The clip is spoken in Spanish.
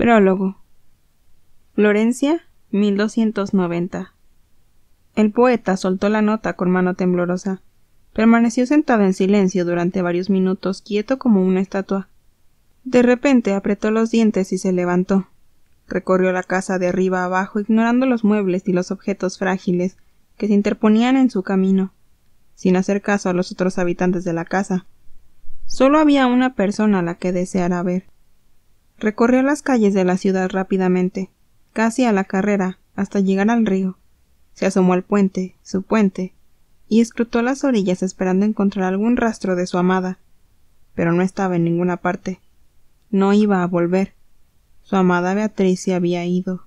Prólogo. Florencia, 1290. El poeta soltó la nota con mano temblorosa. Permaneció sentado en silencio durante varios minutos, quieto como una estatua. De repente apretó los dientes y se levantó. Recorrió la casa de arriba abajo, ignorando los muebles y los objetos frágiles que se interponían en su camino, sin hacer caso a los otros habitantes de la casa. Solo había una persona a la que deseara ver. Recorrió las calles de la ciudad rápidamente, casi a la carrera, hasta llegar al río. Se asomó al puente, su puente, y escrutó las orillas esperando encontrar algún rastro de su amada. Pero no estaba en ninguna parte. No iba a volver. Su amada Beatriz se había ido.